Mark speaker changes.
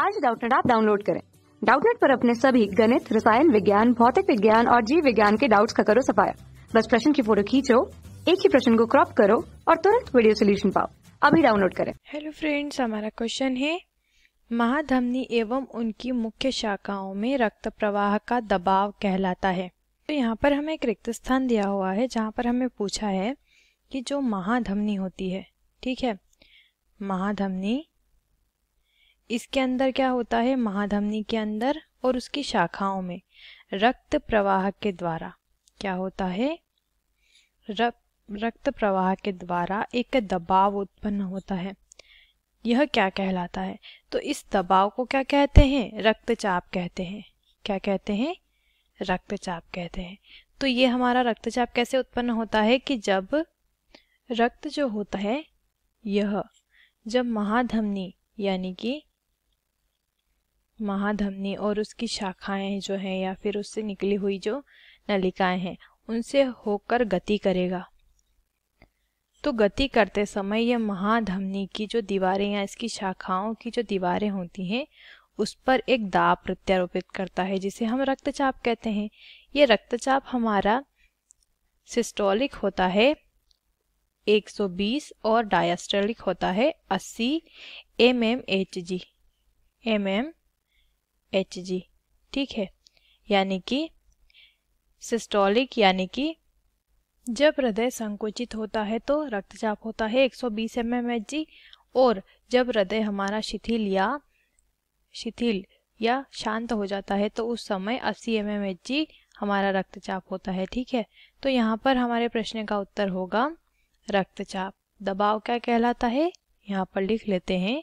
Speaker 1: आज डाउटनेट आप डाउनलोड करें डाउटनेट पर अपने सभी गणित रसायन विज्ञान भौतिक विज्ञान और जीव विज्ञान के डाउट्स का करो सफाया बस प्रश्न की फोटो खींचो एक ही प्रश्न को क्रॉप करो और तुरंत वीडियो सोल्यूशन पाओ अभी डाउनलोड करें
Speaker 2: हेलो फ्रेंड्स हमारा क्वेश्चन है महाधमनी एवं उनकी मुख्य शाखाओं में रक्त प्रवाह का दबाव कहलाता है तो यहाँ पर हमें एक रिक्त स्थान दिया हुआ है जहाँ पर हमें पूछा है कि जो महाधमनी होती है ठीक है महाधमनी इसके अंदर क्या होता है महाधमनी के अंदर और उसकी शाखाओं में रक्त प्रवाह के द्वारा क्या होता है रक्त प्रवाह के द्वारा एक दबाव उत्पन्न होता है यह क्या कहलाता है तो इस दबाव को क्या कहते हैं रक्तचाप कहते हैं क्या कहते हैं रक्तचाप कहते हैं तो ये हमारा रक्तचाप कैसे उत्पन्न होता है कि जब रक्त जो होता है यह जब महाधमनी यानी कि महाधमनी और उसकी शाखाएं जो हैं या फिर उससे निकली हुई जो नलिकाएं हैं उनसे होकर गति करेगा तो गति करते समय यह महाधमनी की जो दीवारें या इसकी शाखाओं की जो दीवारें होती हैं उस पर एक दाब प्रत्यारोपित करता है जिसे हम रक्तचाप कहते हैं ये रक्तचाप हमारा सिस्टोलिक होता है 120 और डायस्टोलिक होता है 80 M M H G M M H G ठीक है यानी कि सिस्टोलिक यानी कि जब हृदय संकुचित होता है तो रक्तचाप होता है 120 सौ mm और जब हृदय हमारा शिथिल या शिथिल या शांत हो जाता है तो उस समय 80 एम हमारा रक्तचाप होता है ठीक है तो यहाँ पर हमारे प्रश्न का उत्तर होगा रक्तचाप दबाव क्या कहलाता है यहाँ पर लिख लेते हैं